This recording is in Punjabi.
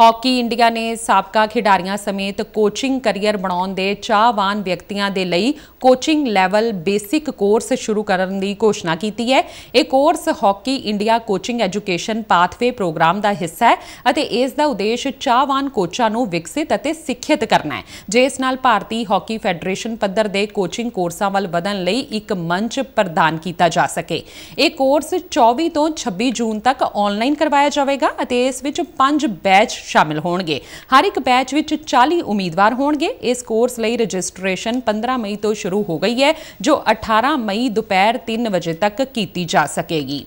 ਹਾਕੀ ਇੰਡੀਆ ਨੇ ਸਾਬਕਾ ਖਿਡਾਰੀਆਂ ਸਮੇਤ ਕੋਚਿੰਗ ਕੈਰੀਅਰ ਬਣਾਉਣ ਦੇ ਚਾਹਵਾਨ ਵਿਅਕਤੀਆਂ ਦੇ ਲਈ ਕੋਚਿੰਗ ਲੈਵਲ ਬੇਸਿਕ ਕੋਰਸ ਸ਼ੁਰੂ ਕਰਨ ਦੀ ਘੋਸ਼ਣਾ ਕੀਤੀ ਹੈ ਇਹ course hockey India coaching education pathway programme ਦਾ ਹਿੱਸਾ ਹੈ ਅਤੇ ਇਸ ਦਾ ਉਦੇਸ਼ ਚਾਹਵਾਨ ਕੋਚਾਂ ਨੂੰ ਵਿਕਸਿਤ ਅਤੇ ਸਿੱਖਿਅਤ ਕਰਨਾ ਹੈ ਜਿਸ ਨਾਲ ਭਾਰਤੀ ਹਾਕੀ ਫੈਡਰੇਸ਼ਨ ਪੱਧਰ ਦੇ ਕੋਚਿੰਗ ਕੋਰਸਾਂ ਵੱਲ ਵਧਣ ਲਈ ਇੱਕ ਮੰਚ ਪ੍ਰਦਾਨ ਕੀਤਾ ਜਾ ਸਕੇ ਇਹ ਕੋਰਸ 24 ਤੋਂ 26 ਜੂਨ ਤੱਕ ਆਨਲਾਈਨ ਕਰਵਾਇਆ ਜਾਵੇਗਾ ਅਤੇ ਇਸ ਵਿੱਚ 5 ਬੈਚ ਸ਼ਾਮਿਲ ਹੋਣਗੇ ਹਰ ਇੱਕ ਬੈਚ ਵਿੱਚ 40 ਉਮੀਦਵਾਰ ਹੋਣਗੇ ਇਸ ਕੋਰਸ ਲਈ ਰਜਿਸਟ੍ਰੇਸ਼ਨ 15 ਮਈ ਤੋਂ ਸ਼ੁਰੂ ਹੋ ਗਈ ਹੈ ਜੋ 18 ਮਈ ਦੁਪਹਿਰ 3 ਵਜੇ ਤੱਕ ਕੀਤੀ ਜਾ ਸਕੇਗੀ